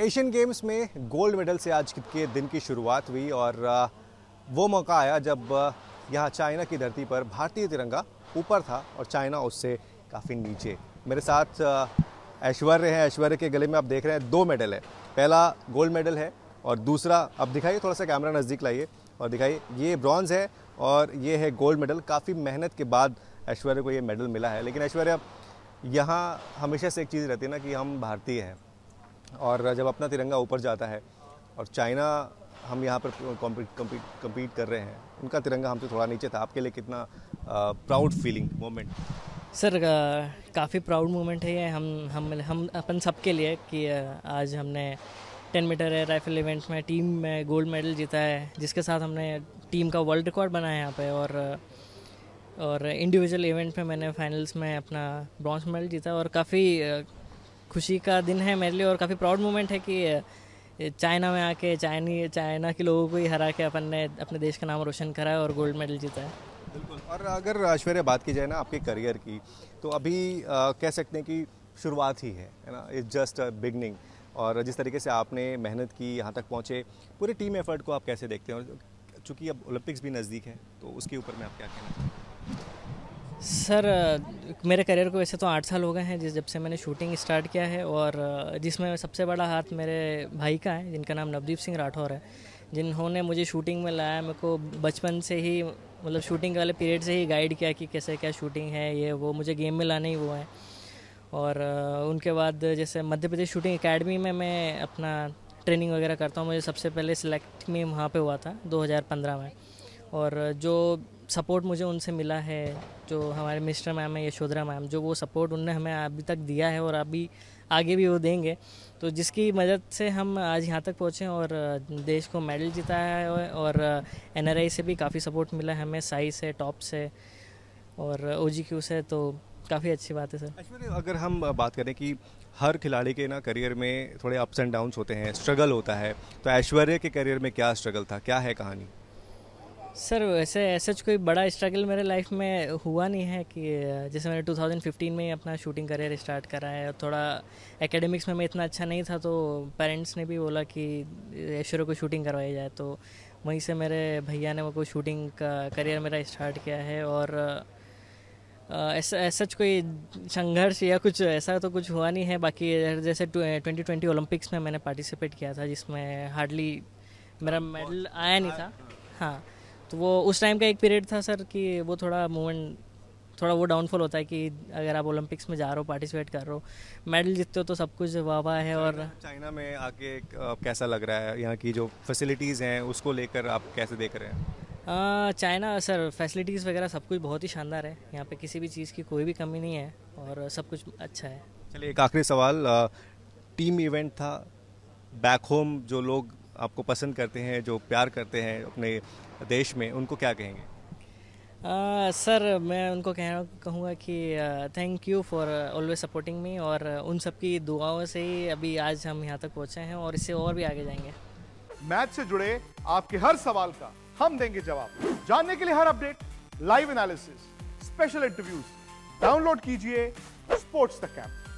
Asian games में gold medal से आज के दिन की शुरुआत हुई और वो मौका आया जब यहाँ चाइना की धरती पर भारतीय तिरंगा ऊपर था और चाइना उससे काफ़ी नीचे मेरे साथ ऐश्वर्य है ऐश्वर्य के गले में आप देख रहे हैं दो मेडल है पहला गोल्ड मेडल है और दूसरा आप दिखाइए थोड़ा सा कैमरा नज़दीक लाइए और दिखाइए ये ब्रॉन्ज़ है और ये है गोल्ड मेडल काफ़ी मेहनत के बाद ऐश्वर्य को ये मेडल मिला है लेकिन ऐश्वर्य यहाँ हमेशा से एक चीज़ रहती है ना कि हम भारतीय हैं और जब अपना तिरंगा ऊपर जाता है और चाइना हम यहाँ पर कम्पीट कम्पीट कम्पीट कर रहे हैं उनका तिरंगा हमसे थोड़ा नीचे था आपके लिए कितना प्राउड फीलिंग मोमेंट सर काफ़ी प्राउड मोमेंट है ये हम हम हम अपन सबके लिए कि आज हमने ten metre air rifle event में टीम में गोल्ड मेडल जीता है जिसके साथ हमने टीम का वर्ल्ड रिकॉर्ड बनाया यहाँ पे और और इंडिविजुअल इवेंट में मैंने फाइनल्स में अपना ब्रॉन्ज मेडल जीता और काफ़ी खुशी का दिन है मेरे लिए और काफ़ी प्राउड मोमेंट है कि चाइना में आके चाइनी चाइना के लोगों को ही हरा के अपन ने अपने देश का नाम रोशन करा है और गोल्ड मेडल जीता है बिल्कुल और अगर ऐश्वर्या बात की जाए ना आपके करियर की तो अभी आ, कह सकते हैं कि शुरुआत ही है ना इट्स जस्ट अ बिगनिंग और जिस तरीके से आपने मेहनत की यहाँ तक पहुँचे पूरे टीम एफर्ट को आप कैसे देखते हैं चूँकि अब ओलंपिक्स भी नज़दीक है तो उसके ऊपर मैं आप क्या कहना चाहूँगा सर मेरे करियर को वैसे तो आठ साल हो गए हैं जिस जब से मैंने शूटिंग स्टार्ट किया है और जिसमें सबसे बड़ा हाथ मेरे भाई का है जिनका नाम नवदीप सिंह राठौर है जिन्होंने मुझे शूटिंग में लाया मेरे को बचपन से ही मतलब शूटिंग वाले पीरियड से ही गाइड किया कि कैसे क्या शूटिंग है ये वो मुझे गेम में लाने ही वो है और उनके बाद जैसे मध्य प्रदेश शूटिंग अकेडमी में मैं अपना ट्रेनिंग वगैरह करता हूँ मुझे सबसे पहले सिलेक्ट में वहाँ पे हुआ था 2015 में और जो सपोर्ट मुझे उनसे मिला है जो हमारे मिस्टर मैम है यशोधरा मैम जो वो सपोर्ट उनने हमें अभी तक दिया है और अभी आगे भी वो देंगे तो जिसकी मदद से हम आज यहाँ तक पहुँचे और देश को मेडल जिताया है और एन से भी काफ़ी सपोर्ट मिला है हमें साई से टॉप से और ओ से तो काफ़ी अच्छी बात है सर अगर हम बात करें कि हर खिलाड़ी के ना करियर में थोड़े अप्स एंड डाउन्स होते हैं स्ट्रगल होता है तो ऐश्वर्य के करियर में क्या स्ट्रगल था क्या है कहानी सर वैसे ऐसा कोई बड़ा स्ट्रगल मेरे लाइफ में हुआ नहीं है कि जैसे मैंने 2015 में ही अपना शूटिंग करियर स्टार्ट करा है थोड़ा एकेडमिक्स में मैं इतना अच्छा नहीं था तो पेरेंट्स ने भी बोला कि ऐश्वर्य को शूटिंग करवाई जाए तो वहीं से मेरे भैया ने वो शूटिंग का करियर मेरा स्टार्ट किया है और ऐसा सच कोई संघर्ष या कुछ ऐसा तो कुछ हुआ नहीं है बाकी जैसे ट्वेंटी ट्वेंटी ओलंपिक्स में मैंने पार्टिसिपेट किया था जिसमें हार्डली मेरा मेडल हाँ, आया नहीं था हाँ, हाँ। तो वो उस टाइम का एक पीरियड था सर कि वो थोड़ा मोमेंट थोड़ा वो डाउनफॉल होता है कि अगर आप ओलंपिक्स में जा रहे हो पार्टिसिपेट कर रहे हो मेडल जीतते हो तो सब कुछ वाह वाह है और चाइना में आके कैसा लग रहा है यहाँ की जो फैसिलिटीज़ हैं उसको लेकर आप कैसे देख रहे हैं चाइना सर फैसिलिटीज़ वगैरह सब कुछ बहुत ही शानदार है यहाँ पे किसी भी चीज़ की कोई भी कमी नहीं है और सब कुछ अच्छा है चलिए एक आखिरी सवाल टीम इवेंट था बैक होम जो लोग आपको पसंद करते हैं जो प्यार करते हैं अपने देश में उनको क्या कहेंगे आ, सर मैं उनको कहना कहूँगा कि thank you for always supporting me और उन सब की दुआओं से ही अभी आज हम यहाँ तक पहुँचे हैं और इससे और भी आगे जाएंगे मैच से जुड़े आपके हर सवाल का हम देंगे जवाब जानने के लिए हर update live analysis special interviews download कीजिए स्पोर्ट्स द ऐप